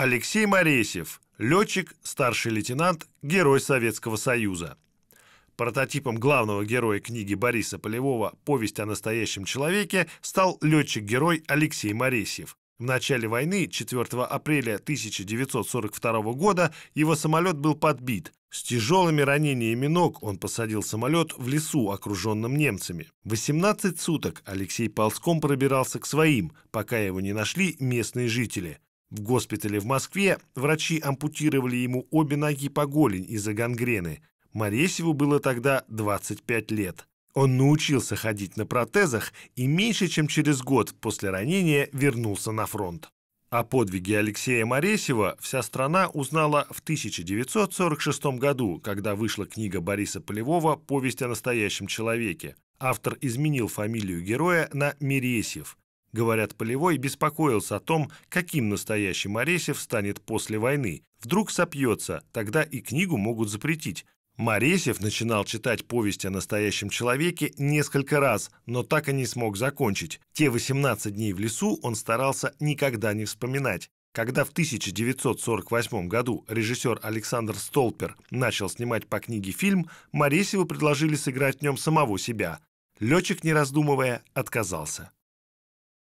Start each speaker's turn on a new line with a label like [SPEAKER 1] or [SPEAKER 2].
[SPEAKER 1] Алексей Моресев, летчик, старший лейтенант, герой Советского Союза. Прототипом главного героя книги Бориса Полевого «Повесть о настоящем человеке» стал летчик-герой Алексей Моресев. В начале войны, 4 апреля 1942 года, его самолет был подбит. С тяжелыми ранениями ног он посадил самолет в лесу, окруженном немцами. 18 суток Алексей ползком пробирался к своим, пока его не нашли местные жители – в госпитале в Москве врачи ампутировали ему обе ноги по голень из-за гангрены. Моресеву было тогда 25 лет. Он научился ходить на протезах и меньше чем через год после ранения вернулся на фронт. О подвиге Алексея Моресева вся страна узнала в 1946 году, когда вышла книга Бориса Полевого «Повесть о настоящем человеке». Автор изменил фамилию героя на Мересев. Говорят, Полевой беспокоился о том, каким настоящим Моресев станет после войны. Вдруг сопьется, тогда и книгу могут запретить. Моресев начинал читать повесть о настоящем человеке несколько раз, но так и не смог закончить. Те 18 дней в лесу он старался никогда не вспоминать. Когда в 1948 году режиссер Александр Столпер начал снимать по книге фильм, Моресеву предложили сыграть в нем самого себя. Летчик, не раздумывая, отказался.